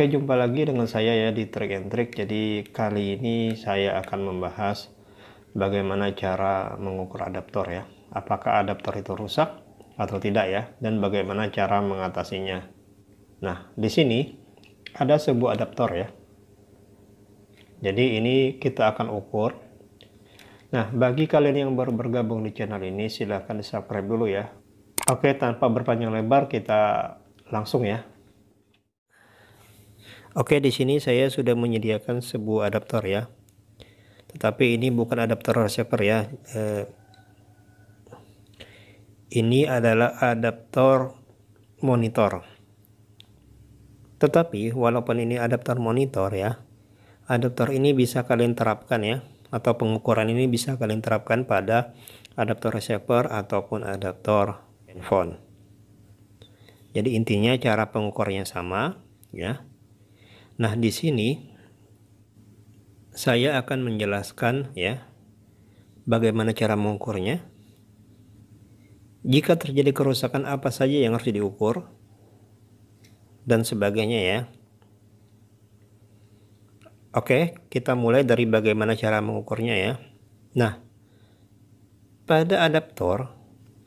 Oke, jumpa lagi dengan saya ya di Trick and Trick. Jadi kali ini saya akan membahas bagaimana cara mengukur adaptor ya. Apakah adaptor itu rusak atau tidak ya dan bagaimana cara mengatasinya. Nah, di sini ada sebuah adaptor ya. Jadi ini kita akan ukur. Nah, bagi kalian yang baru bergabung di channel ini silahkan di subscribe dulu ya. Oke, tanpa berpanjang lebar kita langsung ya Oke, di sini saya sudah menyediakan sebuah adaptor ya. Tetapi ini bukan adaptor receiver ya. Eh, ini adalah adaptor monitor. Tetapi walaupun ini adaptor monitor ya, adaptor ini bisa kalian terapkan ya atau pengukuran ini bisa kalian terapkan pada adaptor receiver ataupun adaptor handphone. Jadi intinya cara pengukurnya sama ya Nah, di sini saya akan menjelaskan ya bagaimana cara mengukurnya. Jika terjadi kerusakan apa saja yang harus diukur dan sebagainya ya. Oke, kita mulai dari bagaimana cara mengukurnya ya. Nah, pada adaptor,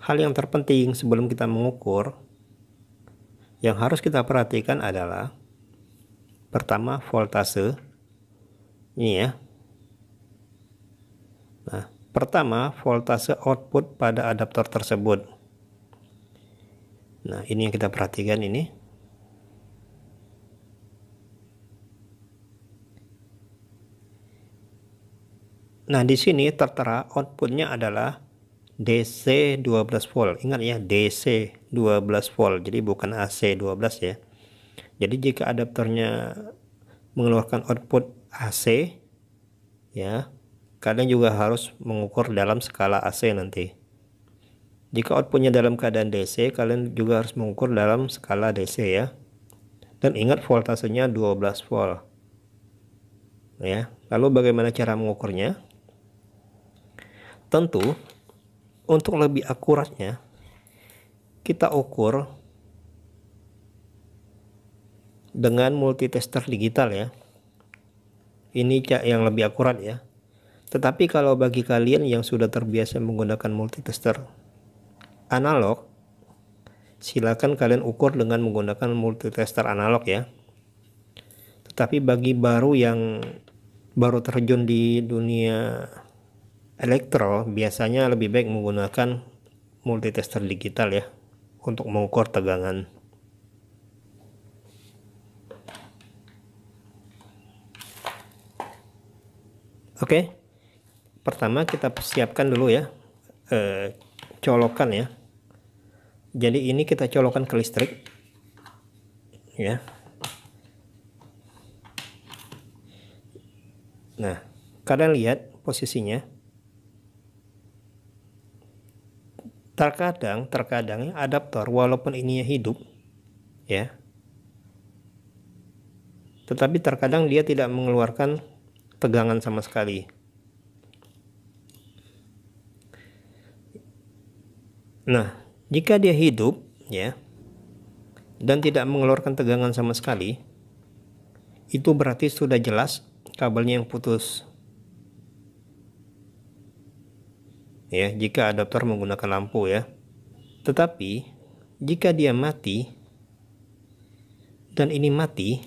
hal yang terpenting sebelum kita mengukur yang harus kita perhatikan adalah Pertama voltase. Ini ya. Nah, pertama voltase output pada adaptor tersebut. Nah, ini yang kita perhatikan ini. Nah, di sini tertera outputnya adalah DC 12 volt. Ingat ya, DC 12 volt. Jadi bukan AC 12 ya. Jadi jika adaptornya mengeluarkan output AC ya, kalian juga harus mengukur dalam skala AC nanti. Jika outputnya dalam keadaan DC, kalian juga harus mengukur dalam skala DC ya. Dan ingat voltasenya 12 volt. Ya. Lalu bagaimana cara mengukurnya? Tentu untuk lebih akuratnya kita ukur dengan multitester digital ya. Ini yang lebih akurat ya. Tetapi kalau bagi kalian yang sudah terbiasa menggunakan multitester analog, silakan kalian ukur dengan menggunakan multitester analog ya. Tetapi bagi baru yang baru terjun di dunia elektro, biasanya lebih baik menggunakan multitester digital ya untuk mengukur tegangan. Oke. Pertama kita siapkan dulu ya e, colokan ya. Jadi ini kita colokan ke listrik. Ya. Nah, kalian lihat posisinya. Terkadang, terkadang ya, adaptor walaupun ininya hidup ya. Tetapi terkadang dia tidak mengeluarkan tegangan sama sekali. Nah, jika dia hidup ya dan tidak mengeluarkan tegangan sama sekali, itu berarti sudah jelas kabelnya yang putus. Ya, jika adaptor menggunakan lampu ya. Tetapi jika dia mati dan ini mati,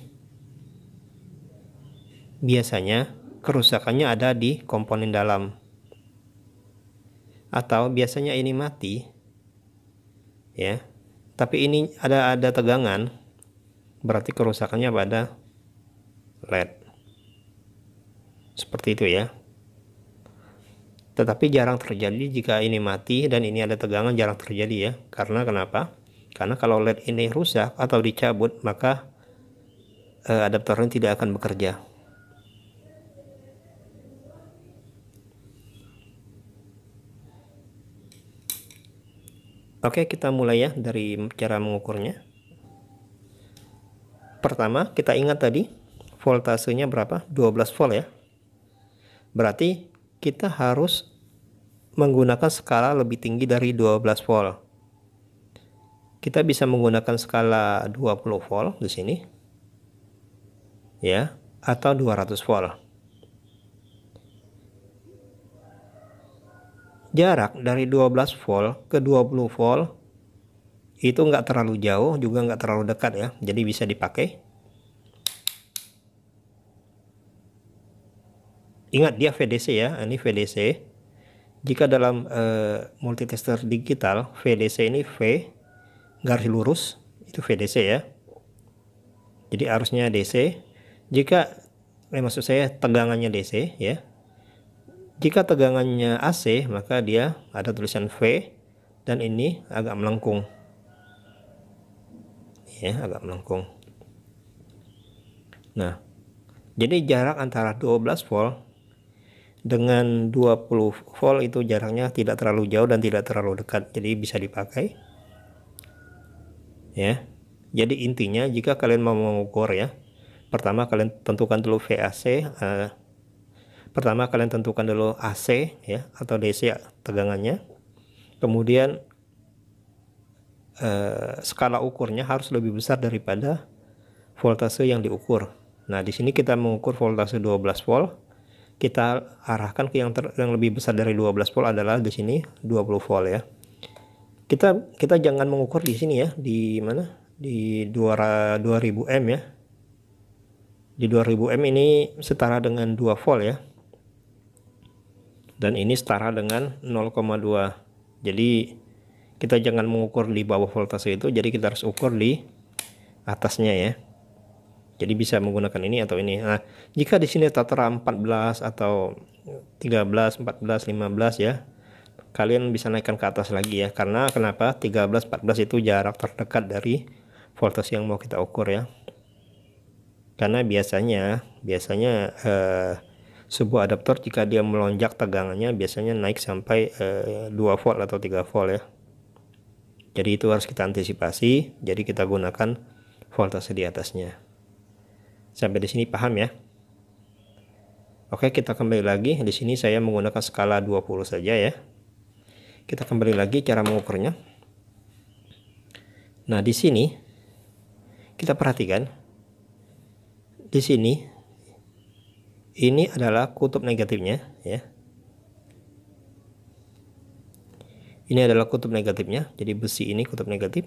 biasanya kerusakannya ada di komponen dalam. Atau biasanya ini mati ya. Tapi ini ada ada tegangan berarti kerusakannya pada LED. Seperti itu ya. Tetapi jarang terjadi jika ini mati dan ini ada tegangan jarang terjadi ya. Karena kenapa? Karena kalau LED ini rusak atau dicabut maka eh, adaptornya tidak akan bekerja. Oke, kita mulai ya dari cara mengukurnya. Pertama, kita ingat tadi voltasenya berapa? 12 volt ya. Berarti kita harus menggunakan skala lebih tinggi dari 12 volt. Kita bisa menggunakan skala 20 volt di sini. Ya, atau 200 volt. jarak dari 12 volt ke 20 volt itu nggak terlalu jauh juga nggak terlalu dekat ya jadi bisa dipakai ingat dia VDC ya ini VDC jika dalam uh, multitester digital VDC ini V garis lurus itu VDC ya jadi arusnya DC jika eh, maksud saya tegangannya DC ya jika tegangannya AC, maka dia ada tulisan V dan ini agak melengkung. Ya, agak melengkung. Nah, jadi jarak antara 12 volt dengan 20 volt itu jaraknya tidak terlalu jauh dan tidak terlalu dekat, jadi bisa dipakai. Ya. Jadi intinya jika kalian mau mengukur ya, pertama kalian tentukan dulu VAC uh, eh, Pertama kalian tentukan dulu AC ya atau DC ya, tegangannya. Kemudian eh, skala ukurnya harus lebih besar daripada voltase yang diukur. Nah, di sini kita mengukur voltase 12 volt. Kita arahkan ke yang ter, yang lebih besar dari 12 volt adalah di sini 20 volt ya. Kita kita jangan mengukur di sini ya, di mana? Di 2000 M ya. Di 2000 M ini setara dengan 2 volt ya dan ini setara dengan 0,2 jadi kita jangan mengukur di bawah voltase itu jadi kita harus ukur di atasnya ya jadi bisa menggunakan ini atau ini nah jika di sini tertera 14 atau 13 14 15 ya kalian bisa naikkan ke atas lagi ya karena kenapa 13 14 itu jarak terdekat dari voltase yang mau kita ukur ya karena biasanya biasanya eh, sebuah adaptor jika dia melonjak tegangannya biasanya naik sampai eh, 2 volt atau 3 volt ya jadi itu harus kita antisipasi jadi kita gunakan voltase di atasnya sampai di sini paham ya Oke kita kembali lagi di sini saya menggunakan skala 20 saja ya kita kembali lagi cara mengukurnya Nah di sini kita perhatikan di sini ini adalah kutub negatifnya ya ini adalah kutub negatifnya jadi besi ini kutub negatif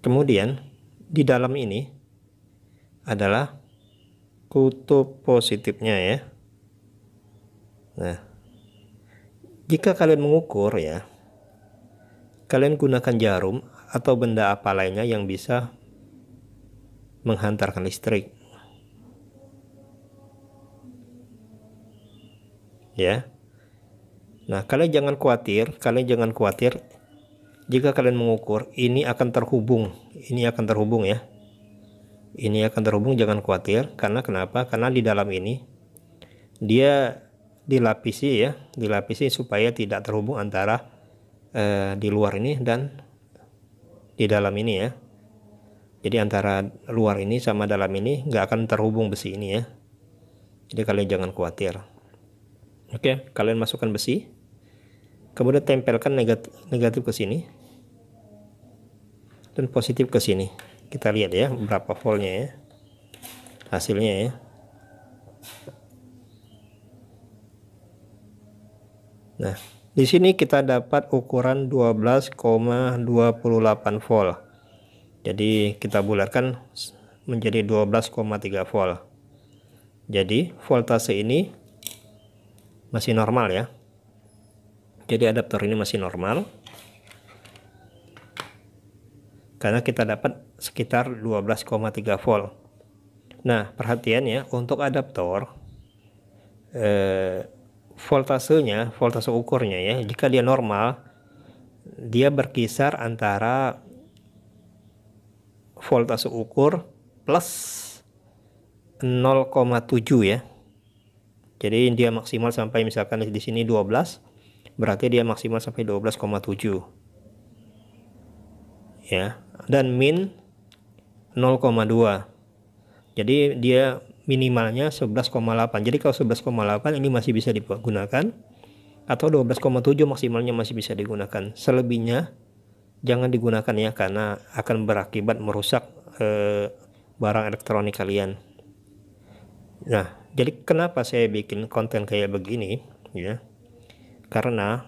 kemudian di dalam ini adalah kutub positifnya ya nah jika kalian mengukur ya kalian gunakan jarum atau benda apa lainnya yang bisa menghantarkan listrik. Ya. Nah, kalian jangan khawatir, kalian jangan khawatir jika kalian mengukur ini akan terhubung, ini akan terhubung ya. Ini akan terhubung jangan khawatir karena kenapa? Karena di dalam ini dia dilapisi ya, dilapisi supaya tidak terhubung antara eh, di luar ini dan di dalam ini ya. Jadi antara luar ini sama dalam ini nggak akan terhubung besi ini ya. Jadi kalian jangan khawatir. Oke, kalian masukkan besi. Kemudian tempelkan negatif, negatif ke sini. Dan positif ke sini. Kita lihat ya berapa voltnya ya. Hasilnya ya. Nah, di sini kita dapat ukuran 12,28 volt. Jadi kita bulatkan menjadi 12,3 volt. Jadi voltase ini masih normal ya. Jadi adaptor ini masih normal. Karena kita dapat sekitar 12,3 volt. Nah, perhatian ya untuk adaptor eh, voltasenya, voltase ukurnya ya, jika dia normal dia berkisar antara voltase ukur plus 0,7 ya. Jadi dia maksimal sampai misalkan di sini 12, berarti dia maksimal sampai 12,7. Ya, dan min 0,2. Jadi dia minimalnya 11,8. Jadi kalau 11,8 ini masih bisa digunakan atau 12,7 maksimalnya masih bisa digunakan. Selebihnya jangan digunakan ya karena akan berakibat merusak eh, barang elektronik kalian. Nah, jadi kenapa saya bikin konten kayak begini ya? Karena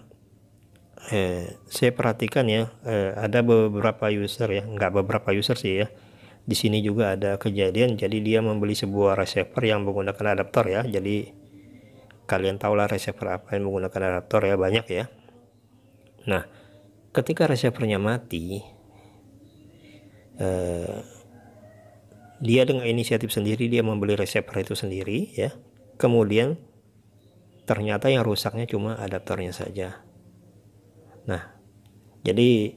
eh, saya perhatikan ya eh, ada beberapa user ya, nggak beberapa user sih ya. Di sini juga ada kejadian jadi dia membeli sebuah receiver yang menggunakan adaptor ya. Jadi kalian tahulah receiver apa yang menggunakan adaptor ya banyak ya. Nah, ketika receivernya mati eh, dia dengan inisiatif sendiri dia membeli receiver itu sendiri ya kemudian ternyata yang rusaknya cuma adaptornya saja nah jadi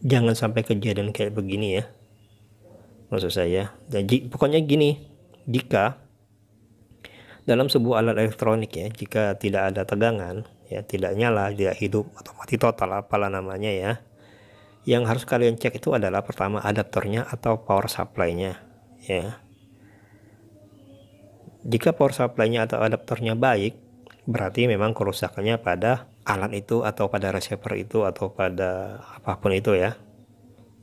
jangan sampai kejadian kayak begini ya maksud saya dan pokoknya gini jika dalam sebuah alat elektronik ya jika tidak ada tegangan ya tidak nyala tidak hidup atau mati total apalah namanya ya yang harus kalian cek itu adalah pertama adaptornya atau power supply-nya ya jika power supply-nya atau adaptornya baik berarti memang kerusakannya pada alat itu atau pada receiver itu atau pada apapun itu ya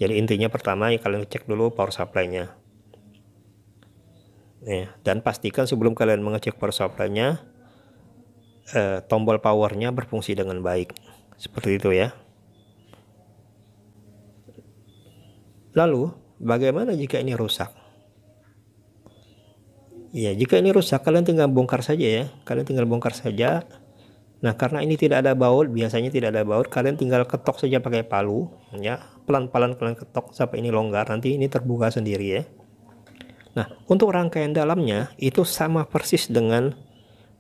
jadi intinya pertama ya kalian cek dulu power supply-nya ya, dan pastikan sebelum kalian mengecek power supply-nya eh, tombol powernya berfungsi dengan baik seperti itu ya lalu bagaimana jika ini rusak ya jika ini rusak kalian tinggal bongkar saja ya kalian tinggal bongkar saja nah karena ini tidak ada baut biasanya tidak ada baut kalian tinggal ketok saja pakai palu ya pelan-pelan kalian ketok sampai ini longgar nanti ini terbuka sendiri ya Nah, untuk rangkaian dalamnya itu sama persis dengan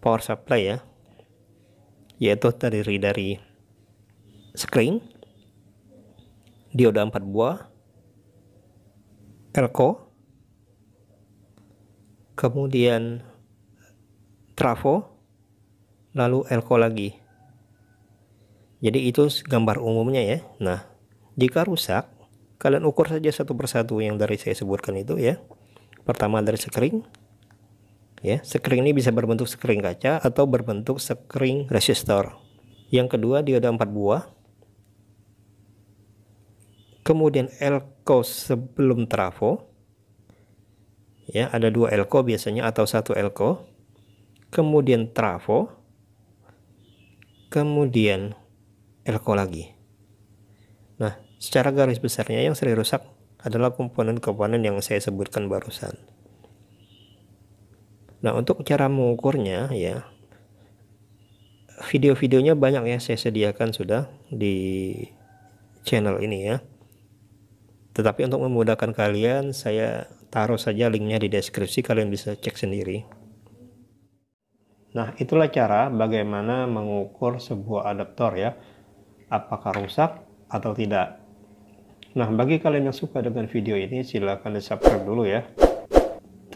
power supply ya yaitu terdiri dari screen, dioda 4 buah, elko, kemudian trafo, lalu elko lagi. Jadi itu gambar umumnya ya. Nah, jika rusak, kalian ukur saja satu persatu yang dari saya sebutkan itu ya. Pertama dari screen, ya sekring ini bisa berbentuk sekring kaca atau berbentuk sekring resistor yang kedua dioda 4 buah kemudian elko sebelum trafo ya ada dua elko biasanya atau satu elko kemudian trafo kemudian elko lagi nah secara garis besarnya yang sering rusak adalah komponen-komponen yang saya sebutkan barusan. Nah, untuk cara mengukurnya ya video-videonya banyak ya saya sediakan sudah di channel ini ya. Tetapi untuk memudahkan kalian saya taruh saja linknya di deskripsi kalian bisa cek sendiri. Nah, itulah cara bagaimana mengukur sebuah adaptor ya. Apakah rusak atau tidak. Nah, bagi kalian yang suka dengan video ini silahkan di subscribe dulu ya.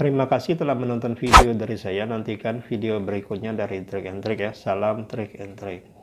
Terima kasih telah menonton video dari saya. Nantikan video berikutnya dari Trick and Trick ya. Salam Trick and Trick.